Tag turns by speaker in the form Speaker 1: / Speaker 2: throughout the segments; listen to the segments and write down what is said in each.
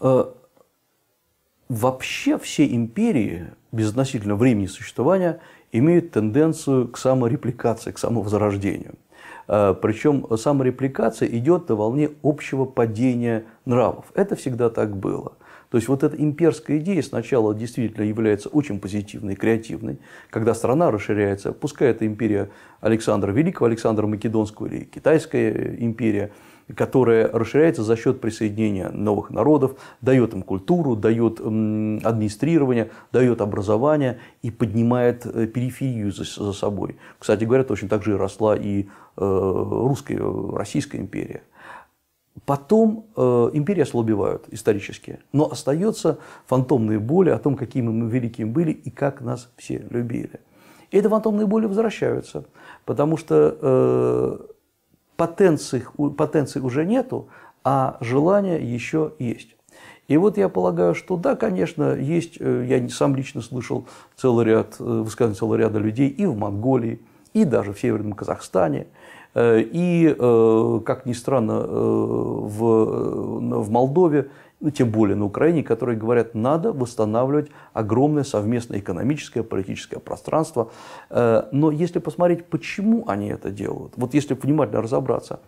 Speaker 1: Э, вообще все империи, без относительно времени существования, имеют тенденцию к саморепликации, к самовозрождению. Э, Причем саморепликация идет на волне общего падения нравов. Это всегда так было. То есть вот эта имперская идея сначала действительно является очень позитивной, креативной, когда страна расширяется, пускай это империя Александра Великого, Александра Македонского или Китайская империя – которая расширяется за счет присоединения новых народов, дает им культуру, дает администрирование, дает образование и поднимает э, периферию за, собой. Кстати говоря, точно так же и росла и э, русская, Российская империя. Потом э, империи ослабевают исторически, но остаются фантомные боли о том, какими мы великими были и как нас все любили. И эти фантомные боли возвращаются, потому что э, потенций, потенций уже нету, а желания еще есть. И вот я полагаю, что да, конечно, есть, э, я сам лично слышал целый ряд, э, высказывания целого ряда людей и в Монголии, и даже в Северном Казахстане, Э, и, э, как ни странно, э, в, в Молдове, ну, тем более на Украине, которые говорят, надо восстанавливать огромное совместное экономическое, политическое пространство. Но если посмотреть, почему они это делают, вот если внимательно разобраться,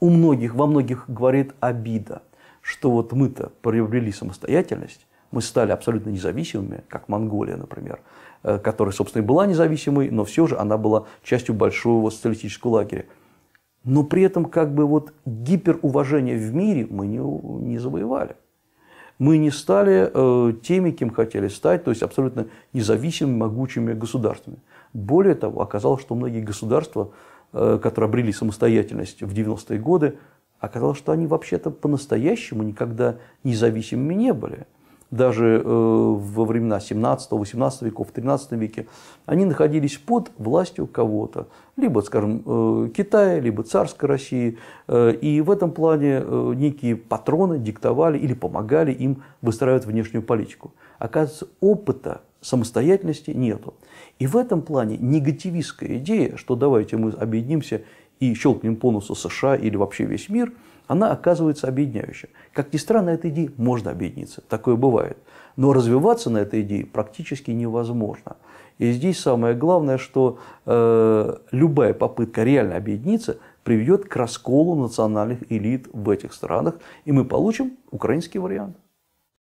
Speaker 1: у многих, во многих говорит обида, что вот мы-то приобрели самостоятельность, мы стали абсолютно независимыми, как Монголия, например, которая, собственно, и была независимой, но все же она была частью большого социалистического лагеря но при этом как бы вот гиперуважение в мире мы не, не завоевали. Мы не стали э, теми, кем хотели стать, то есть абсолютно независимыми, могучими государствами. Более того, оказалось, что многие государства, э, которые обрели самостоятельность в 90-е годы, оказалось, что они вообще-то по-настоящему никогда независимыми не были – даже э, во времена 17-18 веков, в 13 веке, они находились под властью кого-то, либо, скажем, э, Китая, либо царской России. Э, и в этом плане некие патроны диктовали или помогали им выстраивать внешнюю политику. Оказывается, опыта самостоятельности нету. И в этом плане негативистская идея, что давайте мы объединимся и щелкнем по носу США или вообще весь мир – она оказывается объединяющей. Как ни странно, этой идеей можно объединиться, такое бывает. Но развиваться на этой идее практически невозможно. И здесь самое главное, что э, любая попытка реально объединиться приведет к расколу национальных элит в этих странах, и мы получим украинский вариант.